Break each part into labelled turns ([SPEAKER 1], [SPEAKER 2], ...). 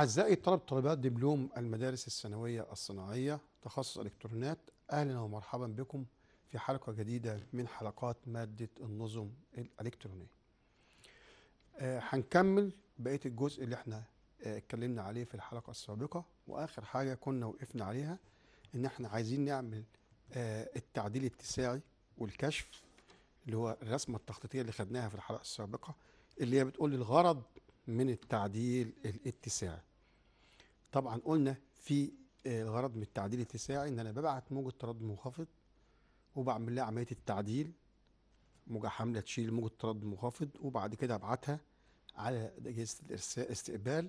[SPEAKER 1] أعزائي طلبة طلبات دبلوم المدارس الثانوية الصناعية تخصص إلكترونات أهلا ومرحبا بكم في حلقة جديدة من حلقات مادة النظم الإلكترونية آه هنكمل بقية الجزء اللي احنا آه، اتكلمنا عليه في الحلقة السابقة وآخر حاجة كنا وقفنا عليها إن احنا عايزين نعمل آه التعديل التساعي والكشف اللي هو الرسمة التخطيطية اللي خدناها في الحلقة السابقة اللي هي بتقول الغرض من التعديل الاتساعي طبعا قلنا في آه، الغرض من التعديل التساعي ان انا ببعت موجة تردد منخفض وبعمل لها عملية التعديل موجة حاملة تشيل موجة تردد منخفض وبعد كده ابعتها على اجهزة الاستقبال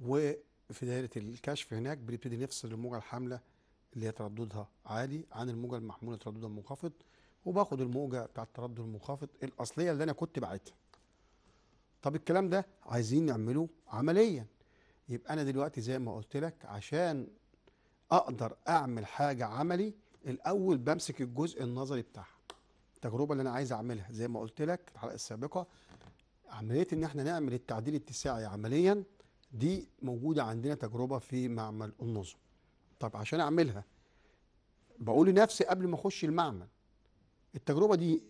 [SPEAKER 1] وفي دائرة الكشف هناك بنبتدي نفصل الموجة الحاملة اللي هي ترددها عالي عن الموجة المحمولة ترددها منخفض وباخد الموجة بتاعة التردد المنخفض الأصلية اللي أنا كنت باعتها. طب الكلام ده عايزين نعمله عمليا يبقى انا دلوقتي زي ما قلت لك عشان اقدر اعمل حاجه عملي الاول بمسك الجزء النظري بتاعها التجربه اللي انا عايز اعملها زي ما قلت لك في الحلقه السابقه عمليه ان احنا نعمل التعديل التساعي عمليا دي موجوده عندنا تجربه في معمل النظم طب عشان اعملها بقول لنفسي قبل ما اخش المعمل التجربه دي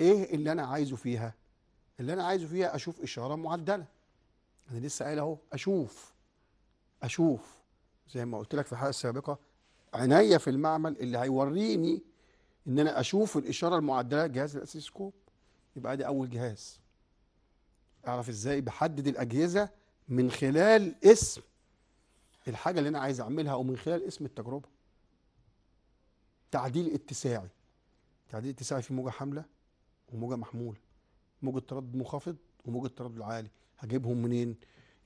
[SPEAKER 1] ايه اللي انا عايزه فيها اللي انا عايزه فيها اشوف اشاره معدله انا لسه قايل اهو اشوف اشوف زي ما قلت لك في الحلقه السابقه عينيا في المعمل اللي هيوريني ان انا اشوف الاشاره المعدله لجهاز الاسيسكوب يبقى ادي اول جهاز اعرف ازاي بحدد الاجهزه من خلال اسم الحاجه اللي انا عايز اعملها او من خلال اسم التجربه تعديل اتساعي تعديل اتساعي في موجه حامله وموجه محموله موجه تردد منخفض وموجه تردد عالي هجيبهم منين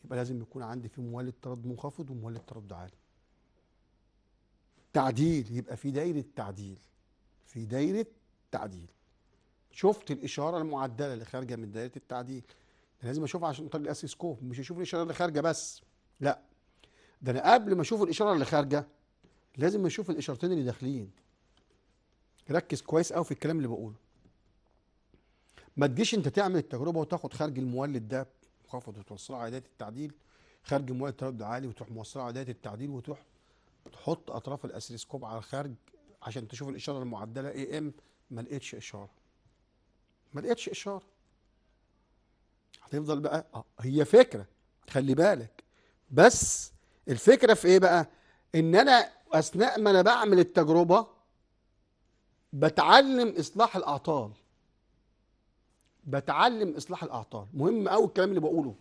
[SPEAKER 1] يبقى لازم يكون عندي في مولد تردد منخفض ومولد تردد عالي تعديل يبقى في دايرة تعديل في دايرة تعديل شفت الإشارة المعدلة اللي خارجة من دايرة التعديل ده لازم أشوفها عشان طريق الأسيسكوب مش أشوف الإشارة اللي خارجة بس لا ده أنا قبل ما أشوف الإشارة اللي خارجة لازم أشوف الإشارتين اللي داخلين ركز كويس قوي في الكلام اللي بقوله ما تجيش انت تعمل التجربه وتاخد خارج المولد ده الثقافه وتوصلها على اداه التعديل خارج مواد التردد عالي وتروح موصلها على اداه التعديل وتروح تحط اطراف الاسريسكوب على الخارج عشان تشوف الاشاره المعدله اي ام ما لقيتش اشاره ما لقيتش اشاره هتفضل بقى آه هي فكره خلي بالك بس الفكره في ايه بقى ان انا اثناء ما انا بعمل التجربه بتعلم اصلاح الاعطال بتعلم اصلاح الاعطال مهم قوي الكلام اللي بقوله انا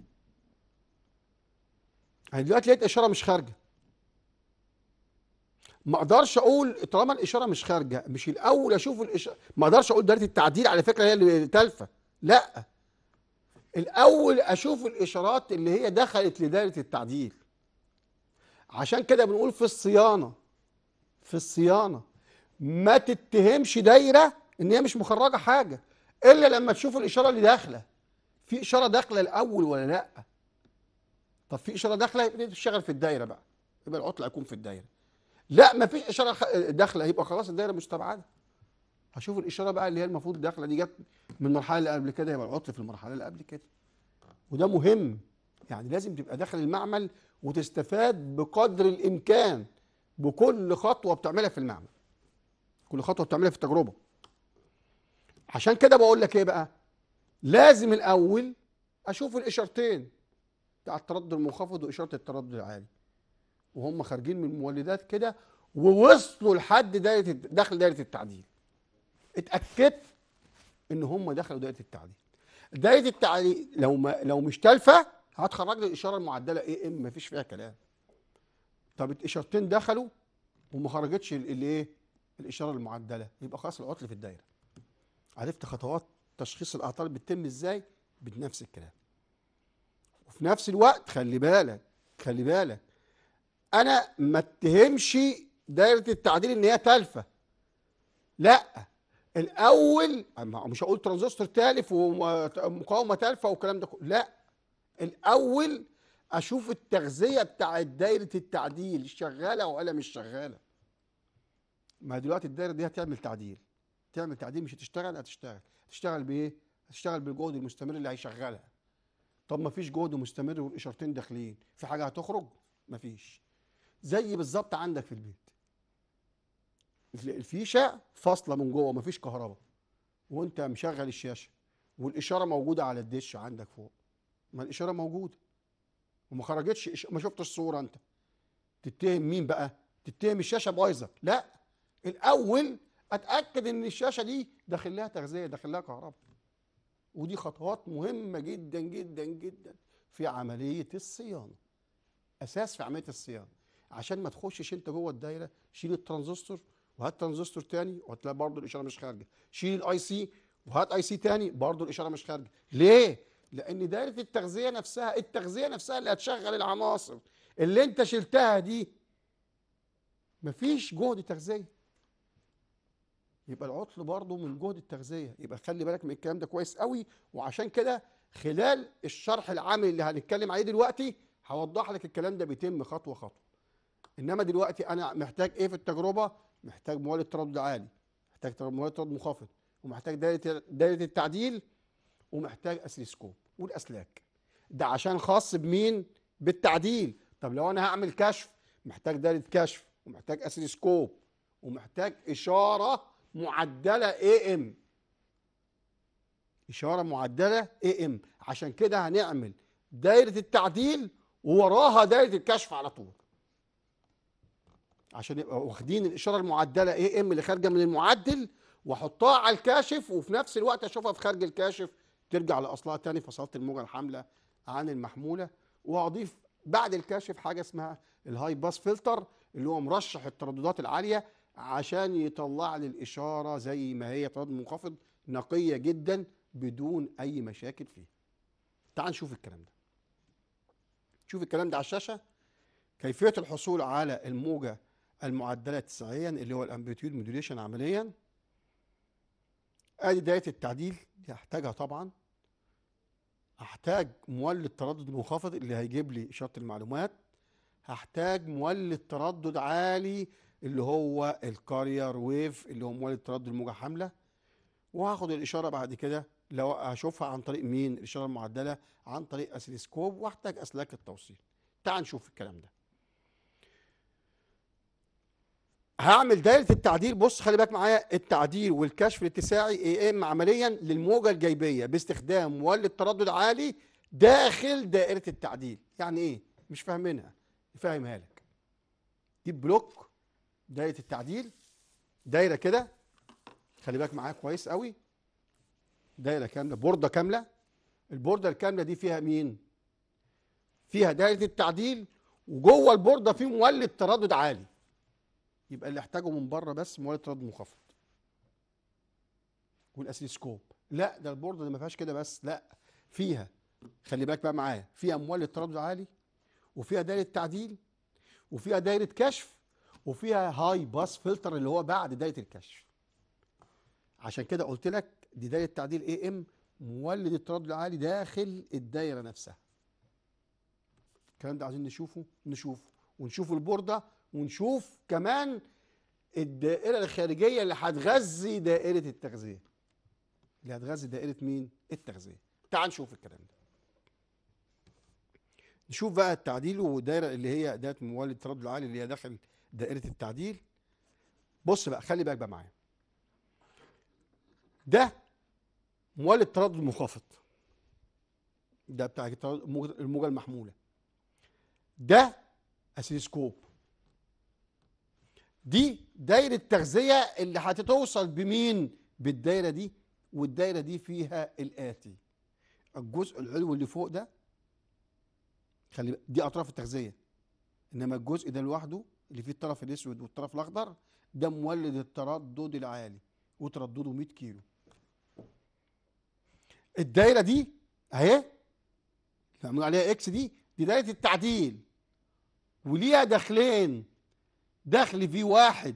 [SPEAKER 1] يعني دلوقتي لقيت اشاره مش خارجه ما اقدرش اقول طالما الاشاره مش خارجه مش الاول اشوف الاشاره ما اقدرش اقول دايره التعديل على فكره هي اللي تالفه لا الاول اشوف الاشارات اللي هي دخلت لدايره التعديل عشان كده بنقول في الصيانه في الصيانه ما تتهمش دايره ان هي مش مخرجه حاجه الا لما تشوف الاشاره اللي داخله في اشاره داخله الاول ولا لا طب في اشاره داخله يبقى تشتغل في الدايره بقى يبقى العطل هيكون في الدايره لا ما فيش اشاره داخله يبقى خلاص الدايره مستبعده هشوف الاشاره بقى اللي هي المفروض داخله دي جت من المرحله اللي قبل كده يبقى العطل في المرحله اللي قبل كده وده مهم يعني لازم تبقى داخل المعمل وتستفاد بقدر الامكان بكل خطوه بتعملها في المعمل كل خطوه بتعملها في التجربه عشان كده بقول لك ايه بقى لازم الاول اشوف الاشارتين بتاع التردد المنخفض واشاره التردد العالي وهم خارجين من المولدات كده ووصلوا لحد دايره داخل دايره التعديل اتاكدت ان هم دخلوا دايره التعديل دايره التعديل لو ما لو مش تالفه هتخرج لي الاشاره المعدله اي ام مفيش فيها كلام طب الاشارتين دخلوا وما خرجتش الايه الاشاره المعدله يبقى خلاص العطل في الدايره عرفت خطوات تشخيص الاعطال بتتم ازاي بنفس الكلام وفي نفس الوقت خلي بالك خلي بالك انا ما اتهمش دايره التعديل ان هي تالفه لا الاول مش هقول ترانزستور تالف ومقاومه تالفه والكلام ده لا الاول اشوف التغذيه بتاعت دايره التعديل شغاله ولا مش شغاله ما دلوقتي الدايره دي هتعمل تعديل تعمل تعديل مش هتشتغل هتشتغل هتشتغل بايه هتشتغل بالجهد المستمر اللي هيشغلها طب ما فيش جهد مستمر والاشارتين داخلين في حاجه هتخرج ما فيش زي بالظبط عندك في البيت الفيشه فاصله من جوه ما فيش كهرباء وانت مشغل الشاشه والاشاره موجوده على الدش عندك فوق ما الاشاره موجوده وما خرجتش ما شفتش صوره انت تتهم مين بقى تتهم الشاشه بايظه لا الاول اتاكد ان الشاشه دي داخل لها تغذيه داخل لها كهرباء ودي خطوات مهمه جدا جدا جدا في عمليه الصيانه اساس في عمليه الصيانه عشان ما تخشش انت جوه الدايره شيل الترانزستور وهات ترانزستور تاني وهتلاقي برضه الاشاره مش خارجه شيل الاي سي وهات اي سي تاني برضه الاشاره مش خارجه ليه لان دايره التغذيه نفسها التغذيه نفسها اللي هتشغل العناصر اللي انت شلتها دي مفيش جهد تغذيه يبقى العطل برضه من جهد التغذيه يبقى خلي بالك من الكلام ده كويس قوي وعشان كده خلال الشرح العام اللي هنتكلم عليه دلوقتي هوضح لك الكلام ده بيتم خطوه خطوه انما دلوقتي انا محتاج ايه في التجربه محتاج موالد تردد عالي محتاج موالد تردد منخفض ومحتاج دايره دايره التعديل ومحتاج اسلسكوب والاسلاك ده عشان خاص بمين بالتعديل طب لو انا هعمل كشف محتاج دايره كشف ومحتاج اسلسكوب ومحتاج اشاره معدله اي ام اشاره معدله اي ام عشان كده هنعمل دايره التعديل ووراها دايره الكشف على طول عشان يبقى واخدين الاشاره المعدله اي ام اللي خارجه من المعدل واحطها على الكاشف وفي نفس الوقت اشوفها في خارج الكاشف ترجع لاصلها تاني فصلت الموجه الحامله عن المحموله واضيف بعد الكاشف حاجه اسمها الهاي باس فلتر اللي هو مرشح الترددات العاليه عشان يطلع لي الإشارة زي ما هي تردد منخفض نقية جدا بدون أي مشاكل فيها تعال نشوف الكلام ده شوف الكلام ده على الشاشة كيفية الحصول على الموجة المعدلة تسعيا اللي هو الأمبليتيود موديوليشن عمليا ادي دايره التعديل دي هحتاجها طبعا هحتاج مولد تردد منخفض اللي هيجيب لي اشاره المعلومات هحتاج مولد تردد عالي اللي هو الكارير ويف اللي هو موال التردد الموجة حاملة وهاخد الإشارة بعد كده لو هشوفها عن طريق مين الإشارة المعدلة عن طريق أسلسكوب واحتاج أسلاك التوصيل تعال نشوف الكلام ده هعمل دايره التعديل بص خلي بالك معايا التعديل والكشف الاتساعي اي ام عمليا للموجه الجيبيه باستخدام مولد تردد عالي داخل دائره التعديل يعني ايه مش فاهمينها فاهمها لك دي بلوك دايره التعديل دايره كده خلي بالك معايا كويس قوي دايره كامله بورده كامله البورده الكامله دي فيها مين فيها دايره التعديل وجوه البورده في مولد تردد عالي يبقى اللي احتاجه من بره بس مولد تردد منخفض والاسلسكوب لا ده البورده ما فيهاش كده بس لا فيها خلي بالك بقى معايا فيها مولد تردد عالي وفيها دايره تعديل وفيها دايره كشف وفيها هاي باس فلتر اللي هو بعد دايه الكشف عشان كده قلت لك دي دايه تعديل اي ام مولد التردد العالي داخل الدايره نفسها الكلام ده عايزين نشوفه نشوفه ونشوف البورده ونشوف كمان الدائره الخارجيه اللي هتغذي دائره التغذيه اللي هتغذي دائره مين التغذيه تعال نشوف الكلام ده نشوف بقى التعديل والدائره اللي هي دائره مولد التردد العالي اللي هي داخل دائرة التعديل بص بقى خلي بالك بقى معايا ده موال التردد المنخفض ده بتاع الموجة المحمولة ده اسيسكوب دي دايرة تغذية اللي هتتوصل بمين بالدايرة دي والدايرة دي فيها الآتي الجزء العلوي اللي فوق ده خلي دي أطراف التغذية إنما الجزء ده لوحده اللي فيه الطرف الاسود والطرف الاخضر ده مولد التردد العالي وتردده 100 كيلو الدايره دي اهي معمول عليها اكس دي دي دايره التعديل وليها داخلين داخل في واحد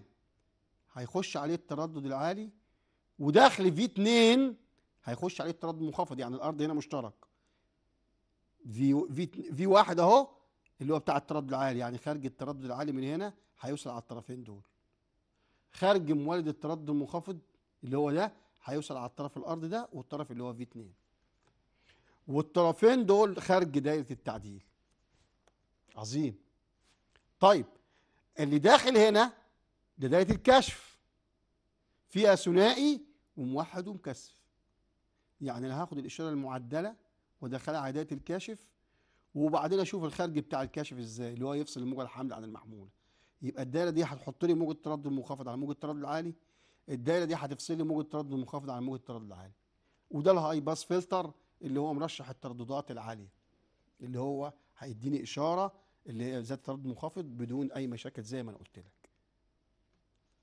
[SPEAKER 1] هيخش عليه التردد العالي وداخل في اتنين هيخش عليه التردد المنخفض يعني الارض هنا مشترك في في في واحد اهو اللي هو بتاع التردد العالي يعني خارج التردد العالي من هنا هيوصل على الطرفين دول خارج موالد التردد المنخفض اللي هو ده هيوصل على الطرف الارض ده والطرف اللي هو في 2 والطرفين دول خارج دايره التعديل عظيم طيب اللي داخل هنا ده دايره الكشف فيها ثنائي وموحد ومكثف يعني انا هاخد الاشاره المعدله وادخلها على دايره الكاشف وبعدين اشوف الخارج بتاع الكاشف ازاي اللي هو يفصل الموجه الحامله عن المحموله يبقى الدايره دي هتحط لي موجه تردد منخفض على موجه تردد عالي الدايره دي هتفصل لي موجه تردد منخفض عن موجه تردد عالي وده الهاي باس فلتر اللي هو مرشح الترددات العاليه اللي هو هيديني اشاره اللي هي ذات تردد منخفض بدون اي مشاكل زي ما انا قلت لك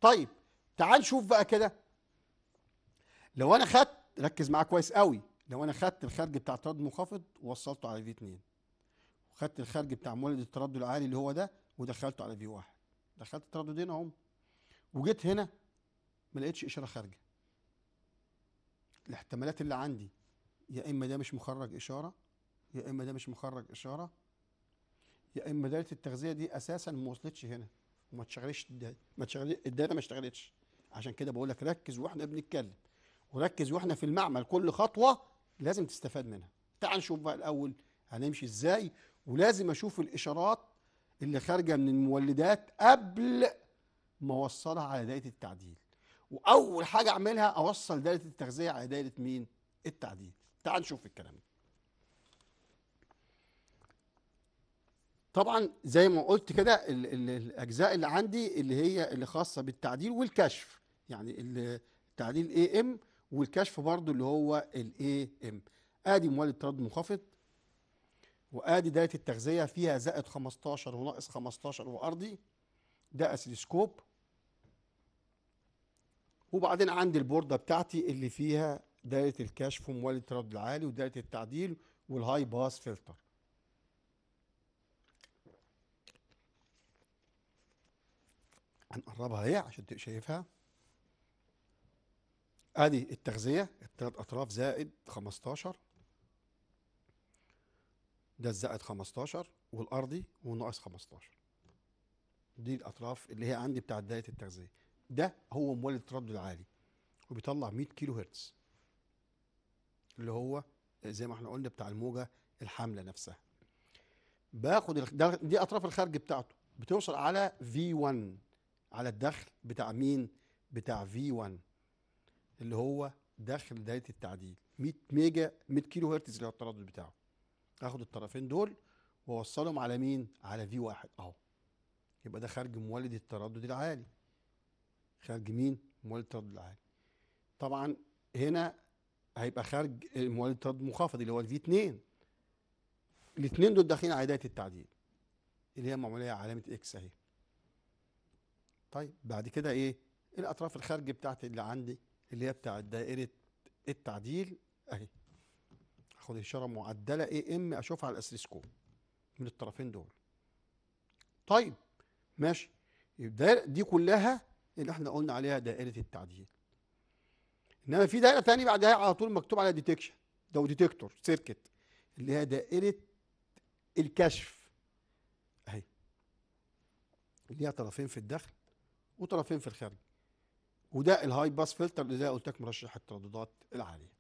[SPEAKER 1] طيب تعال نشوف بقى كده لو انا خدت ركز معايا كويس قوي لو انا خدت الخارج بتاع التردد المنخفض ووصلته على في 2 وخدت الخارج بتاع مولد التردد العالي اللي هو ده ودخلته على في واحد دخلت الترددين اهم وجيت هنا ما لقيتش اشاره خارجه الاحتمالات اللي عندي يا اما ده مش مخرج اشاره يا اما ده مش مخرج اشاره يا اما داله التغذيه دي اساسا ما وصلتش هنا وما تشغلش ما تشغلش الداتا ما اشتغلتش عشان كده بقول لك ركز واحنا بنتكلم وركز واحنا في المعمل كل خطوه لازم تستفاد منها تعال نشوف بقى الاول هنمشي ازاي ولازم اشوف الاشارات اللي خارجه من المولدات قبل ما اوصلها على دائره التعديل واول حاجه اعملها اوصل دائره التغذيه على دائره مين التعديل تعال نشوف الكلام ده طبعا زي ما قلت كده الاجزاء اللي عندي اللي هي اللي خاصه بالتعديل والكشف يعني التعديل اي ام والكشف برضو اللي هو الاي ام ادي مولد تردد منخفض وادي دائره التغذيه فيها زائد 15 وناقص 15 وارضي ده اسلسكوب وبعدين عندي البورده بتاعتي اللي فيها دائره الكشف وموالي التردد العالي ودائره التعديل والهاي باس فلتر هنقربها اهي عشان تبقى شايفها ادي التغذيه الثلاث اطراف زائد 15 ده الزائد 15 والارضي والناقص 15 دي الاطراف اللي هي عندي بتاعت دائره التغذيه ده هو مولد التردد العالي وبيطلع 100 كيلو هرتز اللي هو زي ما احنا قلنا بتاع الموجه الحامله نفسها باخد ده دي اطراف الخارج بتاعته بتوصل علي في V1 على الدخل بتاع مين بتاع في 1 اللي هو دخل دائره التعديل 100 ميجا 100 كيلو هرتز اللي هو التردد بتاعه هاخد الطرفين دول واوصلهم على مين على في واحد اهو يبقى ده خارج مولد التردد العالي خارج مين مولد التردد العالي طبعا هنا هيبقى خارج مولد التردد المنخفض اللي هو الفي 2 الاثنين دول داخلين على دايره التعديل اللي هي معموليه علامه اكس اهي طيب بعد كده ايه الاطراف الخارج بتاعت اللي عندي اللي هي بتاعت دائره التعديل اهي هاخد اشاره معدله اي ام اشوفها على الاسريسكوب من الطرفين دول طيب ماشي يبقى دي كلها اللي احنا قلنا عليها دائره التعديل انما في دائره ثانيه بعدها على طول مكتوب عليها ديتكشن ده ديتكتور سيركت اللي هي دائره الكشف اهي ليها طرفين في الداخل وطرفين في الخارج وده الهاي باس فلتر اللي زي قلت لك مرشح الترددات العاليه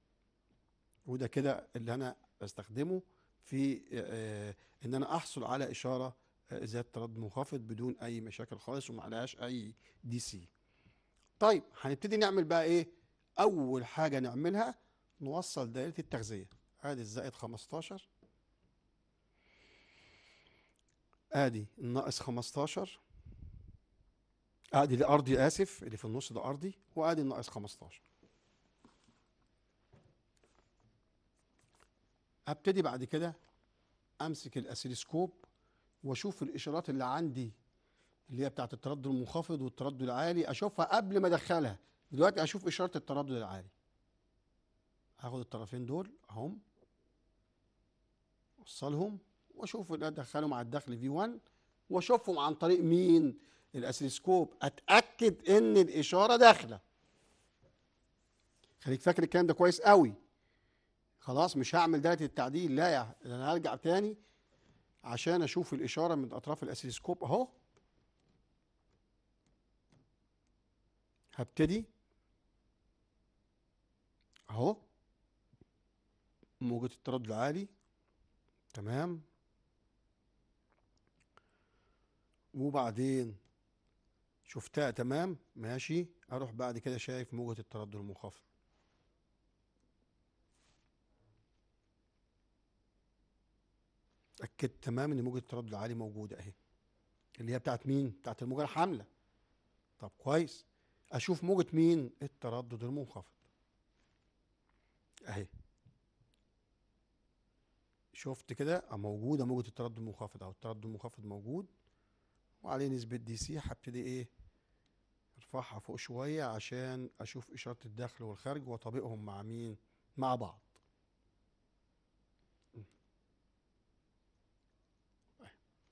[SPEAKER 1] وده كده اللي انا بستخدمه في آه، آه، ان انا احصل على اشاره آه، ذات تردد منخفض بدون اي مشاكل خالص وما عليهاش اي دي سي طيب هنبتدي نعمل بقى ايه اول حاجه نعملها نوصل دائره التغذيه ادي الزائد 15 ادي الناقص 15 ادي الارضي اسف اللي في النص ده ارضي وادي الناقص 15 ابتدي بعد كده امسك الاسيلسكوب واشوف الاشارات اللي عندي اللي هي بتاعت التردد المنخفض والتردد العالي اشوفها قبل ما ادخلها دلوقتي اشوف اشاره التردد العالي هاخد الطرفين دول اهم اوصلهم واشوف ادخلهم على الدخل في 1 واشوفهم عن طريق مين الاسيلسكوب اتاكد ان الاشاره داخله خليك فاكر الكلام ده كويس قوي خلاص مش هعمل ده التعديل لا يا انا هرجع تاني عشان اشوف الاشاره من اطراف الاسيسكوب اهو هبتدي اهو موجة التردد العالي تمام وبعدين شفتها تمام ماشي اروح بعد كده شايف موجة التردد المنخفض اكدت تماما ان موجه التردد العالي موجوده اهي اللي هي بتاعت مين بتاعت الموجه الحامله طب كويس اشوف موجه مين التردد المنخفض اهي شفت كده أه، موجوده موجه التردد المنخفض او التردد المنخفض موجود وعليه نسبه دي سي هبتدي ايه ارفعها فوق شويه عشان اشوف اشاره الداخل والخارج واطابقهم مع مين مع بعض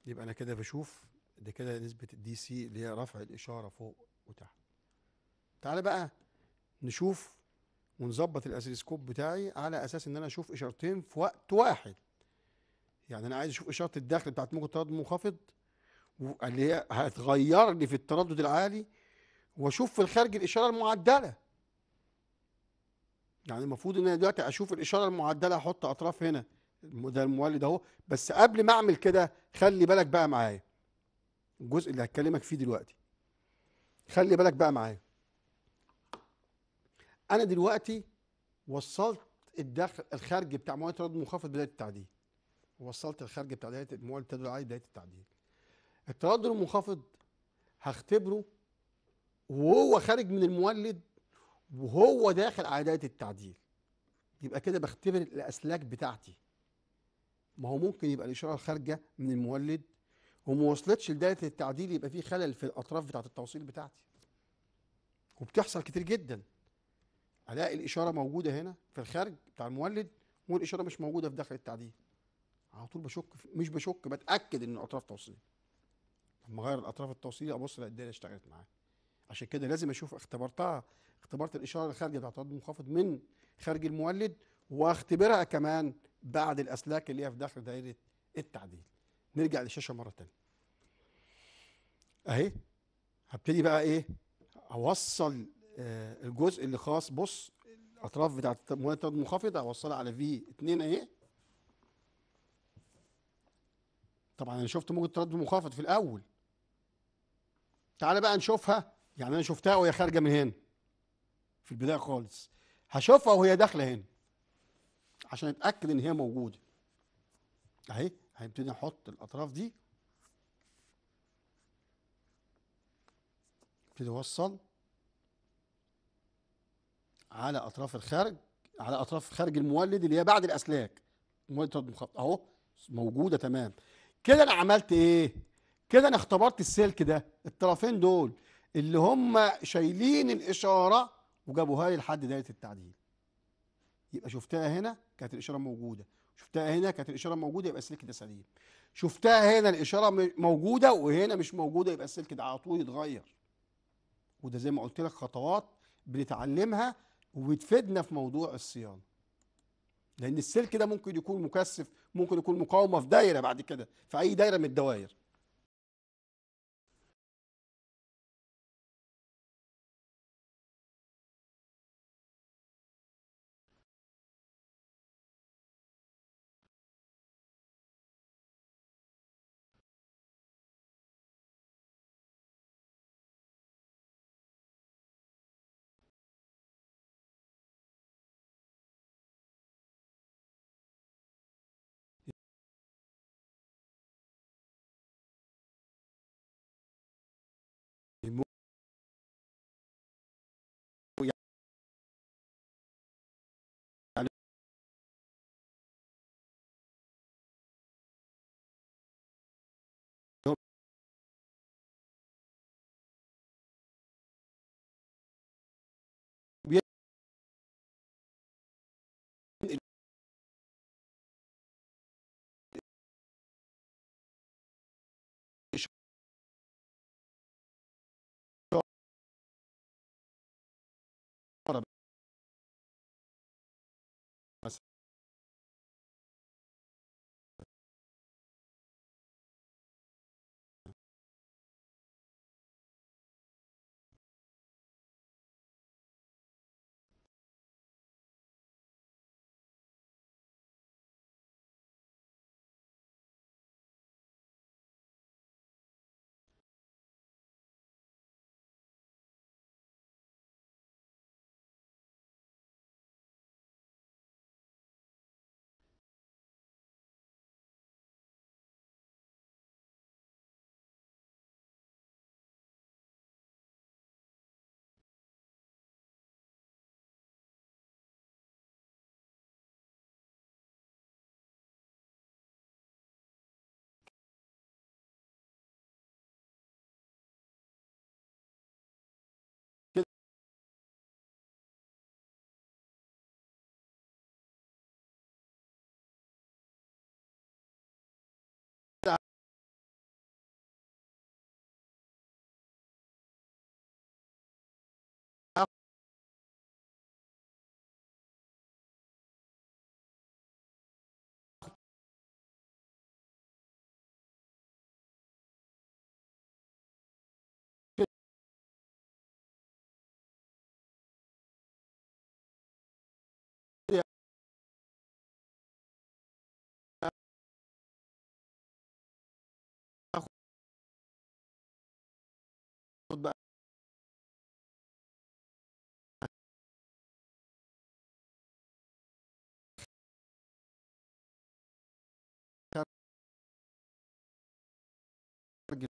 [SPEAKER 1] يبقى انا كده بشوف ده كده نسبه الدي سي اللي هي رفع الاشاره فوق وتحت تعالى بقى نشوف ونظبط الاسيلسكوب بتاعي على اساس ان انا اشوف اشارتين في وقت واحد يعني انا عايز اشوف اشاره الدخل بتاعت موجة التردد المنخفض اللي هي هتغير لي في التردد العالي واشوف في الخارج الاشاره المعدله يعني المفروض ان انا دلوقتي اشوف الاشاره المعدله احط اطراف هنا ده المولد اهو بس قبل ما اعمل كده خلي بالك بقى معايا الجزء اللي هتكلمك فيه دلوقتي خلي بالك بقى معايا انا دلوقتي وصلت الدخل الخارجي بتاع مواد التردد المنخفض بدايه التعديل وصلت الخارجي بتاع دايه مواد التردد العالي بدايه التعديل التردد المنخفض هختبره وهو خارج من المولد وهو داخل على دايه التعديل يبقى كده بختبر الاسلاك بتاعتي ما هو ممكن يبقى الإشارة خارجة من المولد وما وصلتش لدائره التعديل يبقى في خلل في الأطراف بتاعة التوصيل بتاعتي وبتحصل كتير جدا ألاقي الإشارة موجودة هنا في الخارج بتاع المولد والإشارة مش موجودة في داخل التعديل على طول بشك في مش بشك بتأكد إن الأطراف توصيل لما أغير الأطراف التوصيل أبص لا الدايرة اشتغلت معايا عشان كده لازم أشوف اختبرتها اختبرت الإشارة الخارجه بتاعة التردد المنخفض من خارج المولد واختبرها كمان بعد الاسلاك اللي هي في داخل دائره التعديل نرجع للشاشه مره ثانيه اهي هبتدي بقى ايه اوصل آه الجزء اللي خاص بص الاطراف بتاعه المواد المنخفضه اوصلها على في 2 اهي طبعا انا شفت موجة تردد منخفض في الاول تعالى بقى نشوفها يعني انا شفتها وهي خارجه من هنا في البدايه خالص هشوفها وهي داخله هنا عشان اتاكد ان هي موجوده اهي هنبتدي نحط الاطراف دي ابتدي اوصل على اطراف الخارج على اطراف خارج المولد اللي هي بعد الاسلاك مولد اهو موجوده تمام كده انا عملت ايه كده انا اختبرت السلك ده الطرفين دول اللي هم شايلين الاشاره وجابوها لي لحد دايره التعديل يبقى شفتها هنا كانت الاشاره موجوده شفتها هنا كانت الاشاره موجوده يبقى السلك ده سليم شفتها هنا الاشاره موجوده وهنا مش موجوده يبقى السلك ده على طول يتغير وده زي ما قلت لك خطوات بنتعلمها وبتفيدنا في موضوع الصيانه لان السلك ده ممكن يكون مكثف ممكن يكون مقاومه في دايره بعد كده في اي دايره من الدوائر give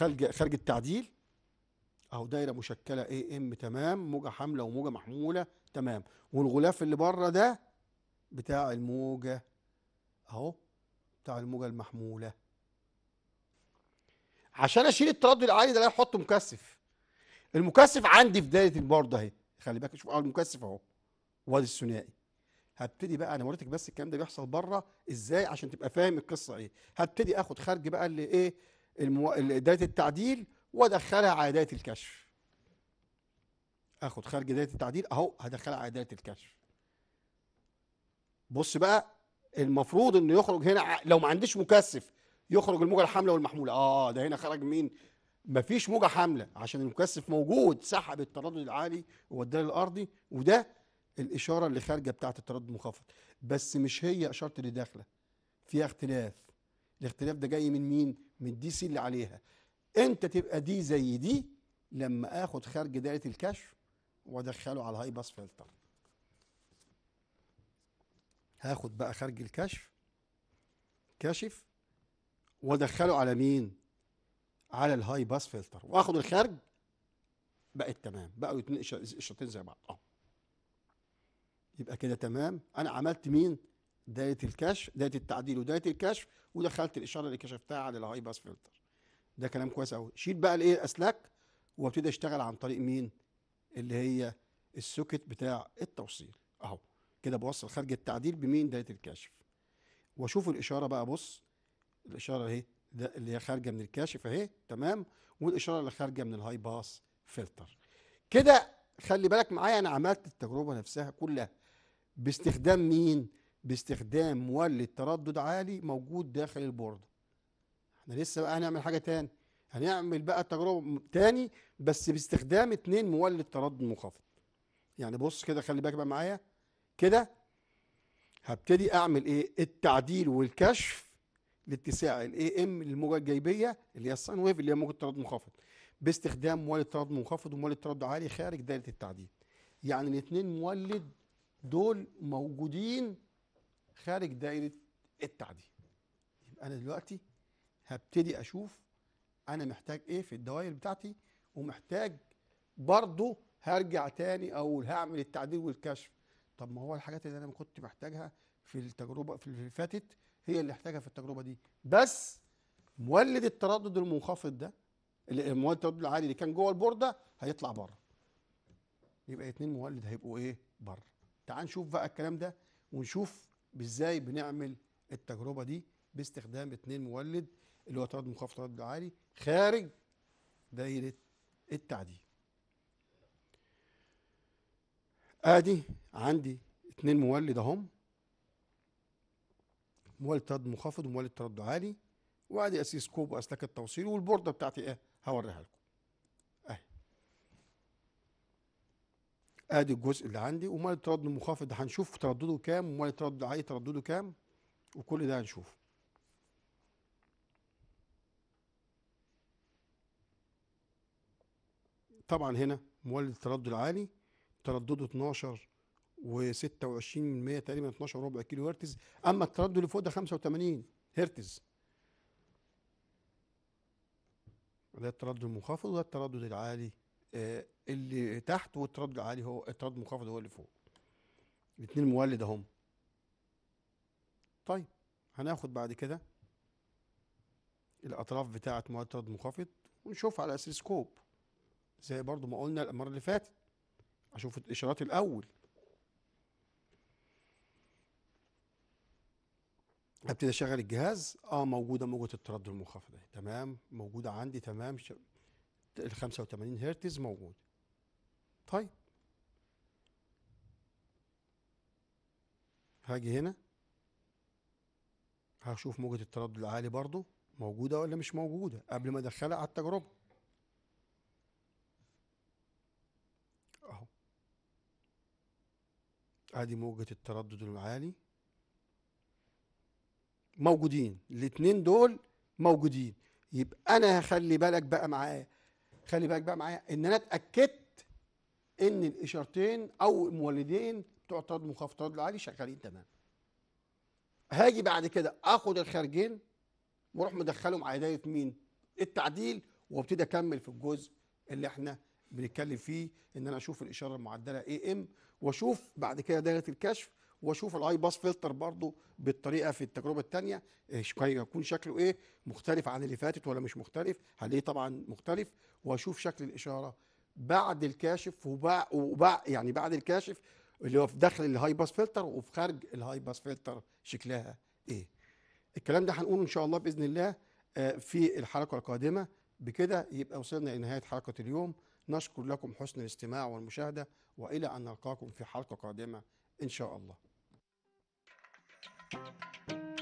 [SPEAKER 1] خارج خارج التعديل اهو دايره مشكله اي ام تمام موجه حامله وموجه محموله تمام والغلاف اللي بره ده بتاع الموجه اهو بتاع الموجه المحموله عشان اشيل التردد العالي ده انا احط مكثف المكثف عندي في دايره البورد اهي خلي بالك شوف اول أه، مكثف اهو وادي الثنائي هبتدي بقى انا وريتك بس الكلام ده بيحصل بره ازاي عشان تبقى فاهم القصه ايه هبتدي اخد خارج بقى اللي ايه المو... دايه التعديل وادخلها على دايه الكشف اخد خارج دايه التعديل اهو هدخلها على دايه الكشف بص بقى المفروض انه يخرج هنا لو ما عنديش مكثف يخرج الموجه الحامله والمحموله اه ده هنا خرج مين مفيش موجه حامله عشان المكثف موجود سحب التردد العالي ووداه للارضي وده الاشاره اللي خارجه بتاعه التردد المنخفض بس مش هي اشاره اللي داخله فيها اختلاف الاختلاف ده جاي من مين من دي سي اللي عليها امتى تبقى دي زي دي لما اخد خارج دائره الكشف وادخله على الهاي باس فلتر هاخد بقى خارج الكشف كشف وادخله على مين على الهاي باس فلتر واخد الخارج بقت تمام بقوا اتنين قشرتين زي بعض اه يبقى كده تمام انا عملت مين دايره الكشف دايره التعديل ودايره الكشف ودخلت الاشاره اللي كشفتها على الهاي باس فلتر ده كلام كويس قوي شيل بقى الايه الاسلاك وابتدي اشتغل عن طريق مين اللي هي السوكت بتاع التوصيل اهو كده بوصل خارج التعديل بمين دايره الكشف واشوف الاشاره بقى بص الاشاره اهي ده اللي هي خارجه من الكاشف اهي تمام والاشاره اللي خارجه من الهاي باس فلتر كده خلي بالك معايا انا عملت التجربه نفسها كلها باستخدام مين باستخدام مولد تردد عالي موجود داخل البوردة احنا لسه بقى هنعمل حاجة تاني هنعمل بقى تجربة تاني بس باستخدام اتنين مولد تردد منخفض يعني بص كده خلي بالك بقى معايا كده هبتدي اعمل ايه التعديل والكشف لاتساع الاي ام للموجة الجيبيه اللي هي الساين ويف اللي هي موجة تردد منخفض باستخدام مولد تردد منخفض ومولد تردد عالي خارج دائرة التعديل يعني الاثنين مولد دول موجودين خارج دائرة التعديل يبقى أنا دلوقتي هبتدي أشوف أنا محتاج إيه في الدوائر بتاعتي ومحتاج برضه هرجع تاني أو هعمل التعديل والكشف طب ما هو الحاجات اللي أنا ما كنت محتاجها في التجربة في اللي فاتت هي اللي احتاجها في التجربة دي بس مولد التردد المنخفض ده اللي مولد التردد العالي اللي كان جوه البوردة هيطلع بره يبقى اتنين مولد هيبقوا إيه بره تعال نشوف بقى الكلام ده ونشوف بازاي بنعمل التجربه دي باستخدام اتنين مولد اللي هو تردد منخفض تردد عالي خارج دايره التعديل ادي عندي اتنين مولد اهم مولد تردد منخفض ومولد تردد عالي وادي اسيسكوب كوب واسلاك التوصيل والبورده بتاعتي ايه هوريها لكم ادي الجزء اللي عندي ومال التردد المنخفض هنشوف تردده كام ومال التردد العالي تردده كام وكل ده هنشوفه طبعا هنا مولد التردد العالي تردده 12 و26 من 100 تقريبا 12 وربع كيلو هرتز اما التردد اللي فوق ده 85 هرتز ده التردد المنخفض وده التردد العالي آه، اللي تحت والتردد العالي هو التردد المنخفض هو اللي فوق الاثنين مولد اهم طيب هناخد بعد كده الاطراف بتاعه مواد التردد المنخفض ونشوف على اسلسكوب زي برضو ما قلنا المره اللي فاتت اشوف الاشارات الاول ابتدي اشغل الجهاز اه موجوده موجه التردد المنخفض تمام موجوده عندي تمام ال 85 هرتز موجود طيب هاجي هنا هشوف موجة التردد العالي برضو موجودة ولا مش موجودة قبل ما ادخلها على التجربة اهو ادي موجة التردد العالي موجودين الاتنين دول موجودين يبقى انا هخلي بالك بقى معايا خلي بالك بقى معايا ان انا اتاكدت ان الاشارتين او المولدين بتوع طرد منخفض طرد العالي شغالين تمام هاجي بعد كده اخد الخارجين واروح مدخلهم على دايره مين التعديل وابتدي اكمل في الجزء اللي احنا بنتكلم فيه ان انا اشوف الاشاره المعدله اي ام واشوف بعد كده دايره الكشف واشوف الاي باس فلتر برضو بالطريقه في التجربه الثانيه هيكون آه، شكله ايه مختلف عن اللي فاتت ولا مش مختلف هلاقيه طبعا مختلف واشوف شكل الاشاره بعد الكاشف وبع, وبع يعني بعد الكاشف اللي هو في داخل الهاي باس فلتر وفي خارج الهاي باس فلتر شكلها ايه الكلام ده هنقوله ان شاء الله باذن الله آه، في الحلقه القادمه بكده يبقى وصلنا لنهايه حلقه اليوم نشكر لكم حسن الاستماع والمشاهده والى ان نلقاكم في حلقه قادمه ان شاء الله Thank you.